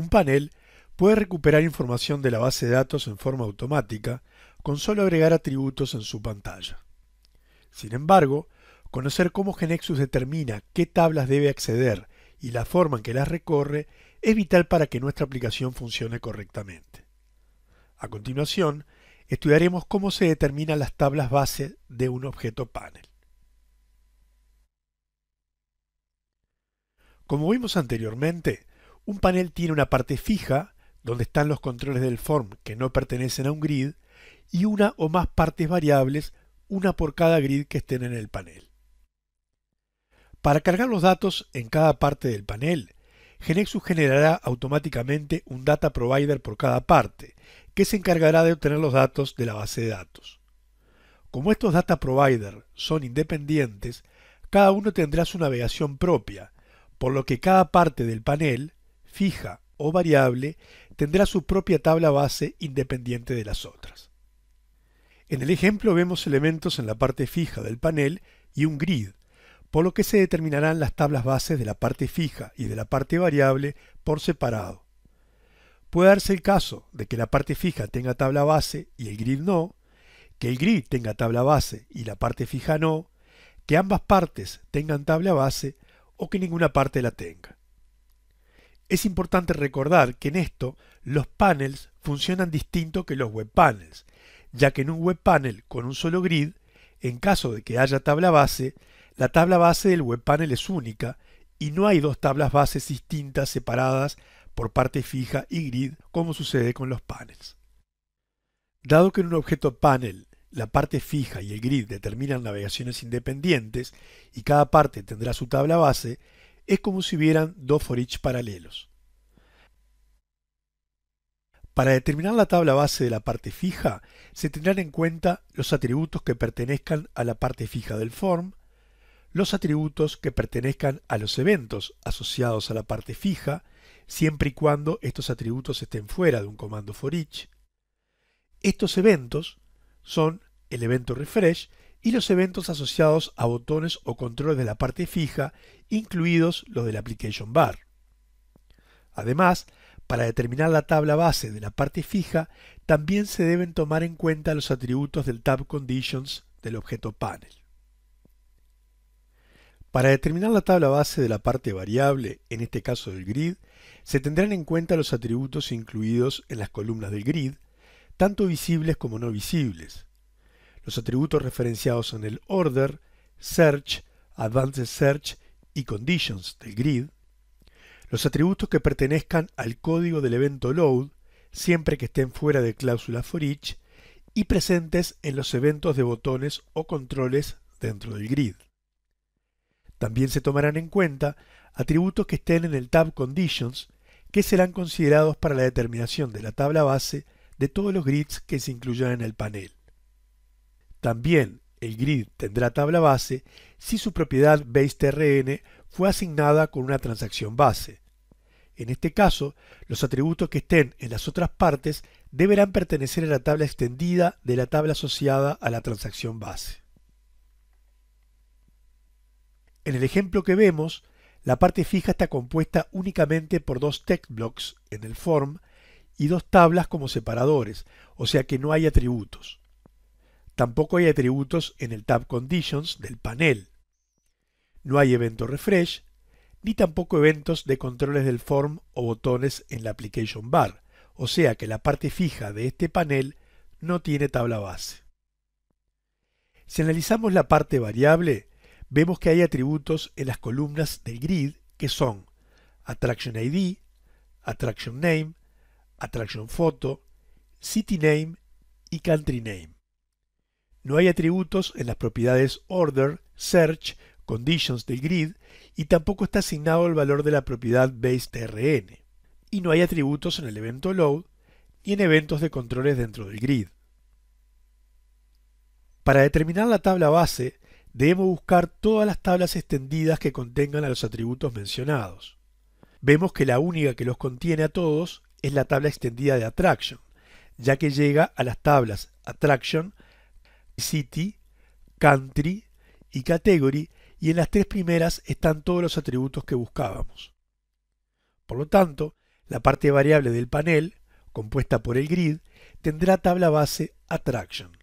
Un panel puede recuperar información de la base de datos en forma automática con solo agregar atributos en su pantalla. Sin embargo, conocer cómo Genexus determina qué tablas debe acceder y la forma en que las recorre es vital para que nuestra aplicación funcione correctamente. A continuación, estudiaremos cómo se determinan las tablas base de un objeto panel. Como vimos anteriormente, un panel tiene una parte fija, donde están los controles del form que no pertenecen a un grid, y una o más partes variables, una por cada grid que estén en el panel. Para cargar los datos en cada parte del panel, Genexus generará automáticamente un data provider por cada parte, que se encargará de obtener los datos de la base de datos. Como estos data provider son independientes, cada uno tendrá su navegación propia, por lo que cada parte del panel fija o variable, tendrá su propia tabla base independiente de las otras. En el ejemplo vemos elementos en la parte fija del panel y un grid, por lo que se determinarán las tablas bases de la parte fija y de la parte variable por separado. Puede darse el caso de que la parte fija tenga tabla base y el grid no, que el grid tenga tabla base y la parte fija no, que ambas partes tengan tabla base o que ninguna parte la tenga. Es importante recordar que en esto los panels funcionan distinto que los web panels, ya que en un web panel con un solo grid, en caso de que haya tabla base, la tabla base del web panel es única y no hay dos tablas bases distintas separadas por parte fija y grid como sucede con los panels. Dado que en un objeto panel la parte fija y el grid determinan navegaciones independientes y cada parte tendrá su tabla base, es como si hubieran dos for paralelos. Para determinar la tabla base de la parte fija, se tendrán en cuenta los atributos que pertenezcan a la parte fija del form, los atributos que pertenezcan a los eventos asociados a la parte fija, siempre y cuando estos atributos estén fuera de un comando for Estos eventos son el evento refresh y los eventos asociados a botones o controles de la parte fija, incluidos los del application bar. Además, para determinar la tabla base de la parte fija, también se deben tomar en cuenta los atributos del tab conditions del objeto panel. Para determinar la tabla base de la parte variable, en este caso del grid, se tendrán en cuenta los atributos incluidos en las columnas del grid, tanto visibles como no visibles, los atributos referenciados en el order, search, advanced search y conditions del grid. Los atributos que pertenezcan al código del evento load, siempre que estén fuera de cláusula for each y presentes en los eventos de botones o controles dentro del grid. También se tomarán en cuenta atributos que estén en el tab conditions que serán considerados para la determinación de la tabla base de todos los grids que se incluyan en el panel. También el grid tendrá tabla base si su propiedad BaseTRN fue asignada con una transacción base. En este caso, los atributos que estén en las otras partes deberán pertenecer a la tabla extendida de la tabla asociada a la transacción base. En el ejemplo que vemos, la parte fija está compuesta únicamente por dos text blocks en el form y dos tablas como separadores, o sea que no hay atributos. Tampoco hay atributos en el tab Conditions del panel. No hay evento refresh, ni tampoco eventos de controles del form o botones en la application bar, o sea que la parte fija de este panel no tiene tabla base. Si analizamos la parte variable, vemos que hay atributos en las columnas del grid que son Attraction ID, Attraction Name, Attraction Photo, City Name y Country Name. No hay atributos en las propiedades order, search, conditions del grid y tampoco está asignado el valor de la propiedad base_trn. Y no hay atributos en el evento load ni en eventos de controles dentro del grid. Para determinar la tabla base, debemos buscar todas las tablas extendidas que contengan a los atributos mencionados. Vemos que la única que los contiene a todos es la tabla extendida de attraction, ya que llega a las tablas attraction, City, Country y Category y en las tres primeras están todos los atributos que buscábamos. Por lo tanto, la parte variable del panel, compuesta por el grid, tendrá tabla base Attraction.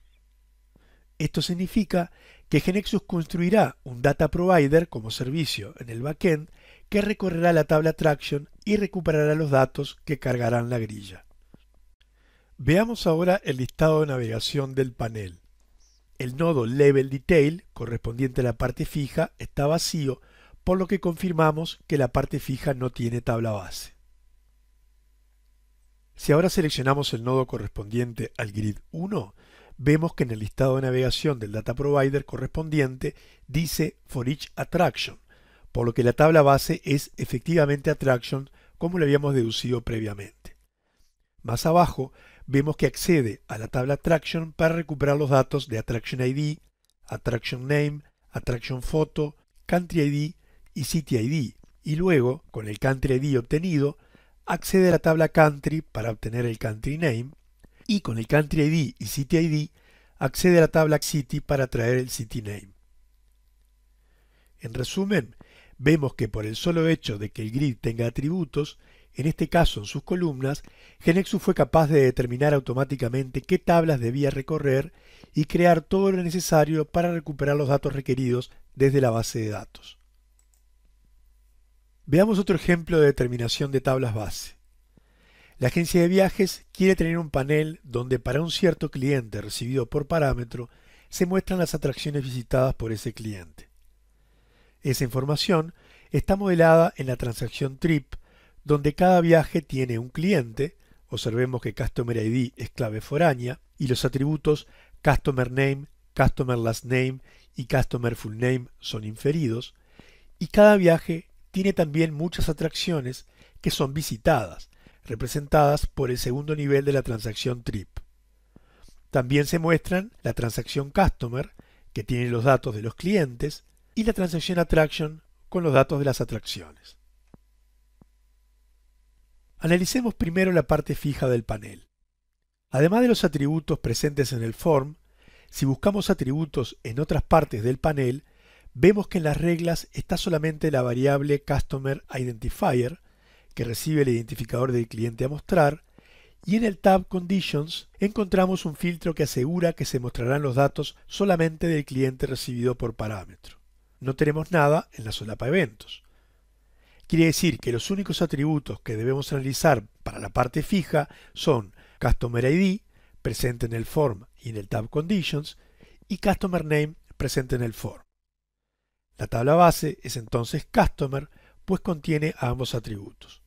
Esto significa que Genexus construirá un data provider como servicio en el backend que recorrerá la tabla Attraction y recuperará los datos que cargarán la grilla. Veamos ahora el listado de navegación del panel. El nodo Level Detail, correspondiente a la parte fija, está vacío, por lo que confirmamos que la parte fija no tiene tabla base. Si ahora seleccionamos el nodo correspondiente al grid 1, vemos que en el listado de navegación del data provider correspondiente dice For each attraction, por lo que la tabla base es efectivamente attraction como lo habíamos deducido previamente. Más abajo, vemos que accede a la tabla Attraction para recuperar los datos de Attraction ID, Attraction Name, Attraction Photo, Country ID y City ID. Y luego, con el Country ID obtenido, accede a la tabla Country para obtener el Country Name. Y con el Country ID y City ID, accede a la tabla City para traer el City Name. En resumen, vemos que por el solo hecho de que el grid tenga atributos, en este caso, en sus columnas, Genexus fue capaz de determinar automáticamente qué tablas debía recorrer y crear todo lo necesario para recuperar los datos requeridos desde la base de datos. Veamos otro ejemplo de determinación de tablas base. La agencia de viajes quiere tener un panel donde para un cierto cliente recibido por parámetro se muestran las atracciones visitadas por ese cliente. Esa información está modelada en la transacción TRIP donde cada viaje tiene un cliente, observemos que Customer ID es clave foránea, y los atributos Customer Name, Customer Last Name y Customer Full Name son inferidos, y cada viaje tiene también muchas atracciones que son visitadas, representadas por el segundo nivel de la transacción TRIP. También se muestran la transacción Customer, que tiene los datos de los clientes, y la transacción Attraction, con los datos de las atracciones. Analicemos primero la parte fija del panel. Además de los atributos presentes en el form, si buscamos atributos en otras partes del panel, vemos que en las reglas está solamente la variable Customer Identifier, que recibe el identificador del cliente a mostrar, y en el tab Conditions encontramos un filtro que asegura que se mostrarán los datos solamente del cliente recibido por parámetro. No tenemos nada en la solapa eventos. Quiere decir que los únicos atributos que debemos analizar para la parte fija son Customer ID, presente en el form y en el tab Conditions, y Customer Name, presente en el form. La tabla base es entonces Customer, pues contiene ambos atributos.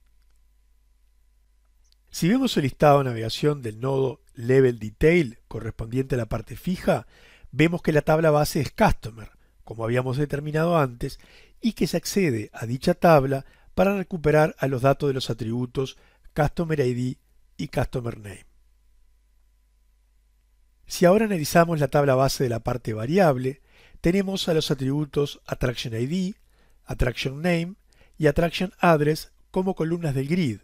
Si vemos el listado de navegación del nodo Level Detail correspondiente a la parte fija, vemos que la tabla base es Customer, como habíamos determinado antes, y que se accede a dicha tabla para recuperar a los datos de los atributos Customer ID y CustomerName. Name. Si ahora analizamos la tabla base de la parte variable, tenemos a los atributos AttractionId, ID, Name y AttractionAddress Address como columnas del grid,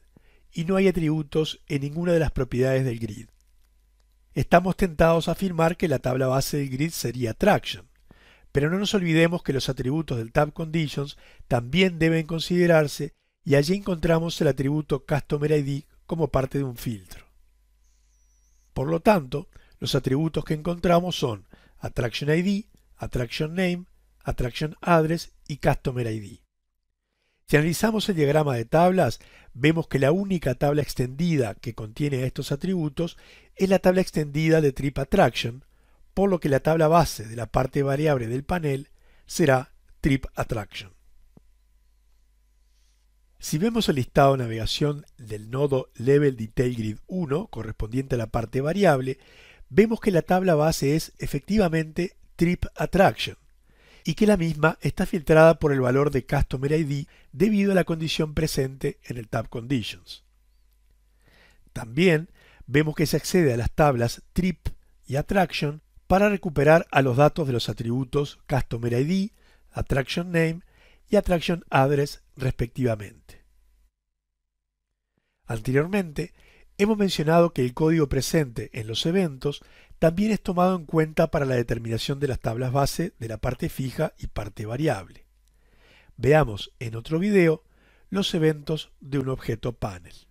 y no hay atributos en ninguna de las propiedades del grid. Estamos tentados a afirmar que la tabla base del grid sería Attraction, pero no nos olvidemos que los atributos del Tab Conditions también deben considerarse y allí encontramos el atributo Customer ID como parte de un filtro. Por lo tanto, los atributos que encontramos son Attraction ID, Attraction Name, Attraction Address y Customer ID. Si analizamos el diagrama de tablas, vemos que la única tabla extendida que contiene estos atributos es la tabla extendida de Trip Attraction, por lo que la tabla base de la parte variable del panel será Trip Attraction. Si vemos el listado de navegación del nodo Level Detail Grid 1 correspondiente a la parte variable, vemos que la tabla base es efectivamente Trip Attraction y que la misma está filtrada por el valor de Customer ID debido a la condición presente en el Tab Conditions. También vemos que se accede a las tablas Trip y Attraction para recuperar a los datos de los atributos Customer ID, Attraction Name y Attraction Address respectivamente. Anteriormente, hemos mencionado que el código presente en los eventos también es tomado en cuenta para la determinación de las tablas base de la parte fija y parte variable. Veamos en otro video los eventos de un objeto panel.